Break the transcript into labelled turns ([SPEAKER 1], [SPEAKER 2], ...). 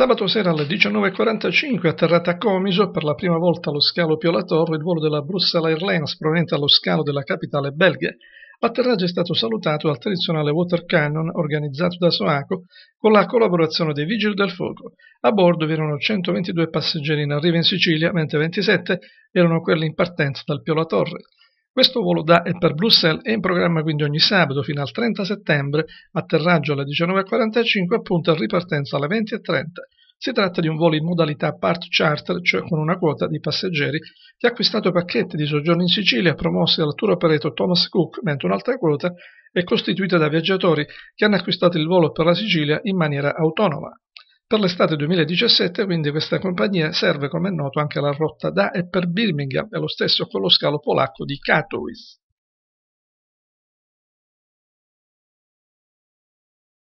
[SPEAKER 1] Sabato sera alle 19.45 atterrata a Comiso per la prima volta allo scalo Pio La Torre il volo della Bruxelles Airlines proveniente dallo scalo della capitale belga. L'atterraggio è stato salutato dal tradizionale water cannon organizzato da Soaco con la collaborazione dei Vigili del Fuoco. A bordo vi erano 122 passeggeri in arrivo in Sicilia, mentre 27 erano quelli in partenza dal Pio La Torre. Questo volo da e per Bruxelles è in programma quindi ogni sabato fino al 30 settembre, atterraggio alle 19.45 e ripartenza alle 20.30. Si tratta di un volo in modalità part charter, cioè con una quota di passeggeri, che ha acquistato pacchetti di soggiorno in Sicilia promossi dal tour operator Thomas Cook, mentre un'altra quota è costituita da viaggiatori che hanno acquistato il volo per la Sicilia in maniera autonoma. Per l'estate 2017 quindi questa compagnia serve come è noto anche la rotta da e per Birmingham e lo stesso con lo scalo polacco di Katowice.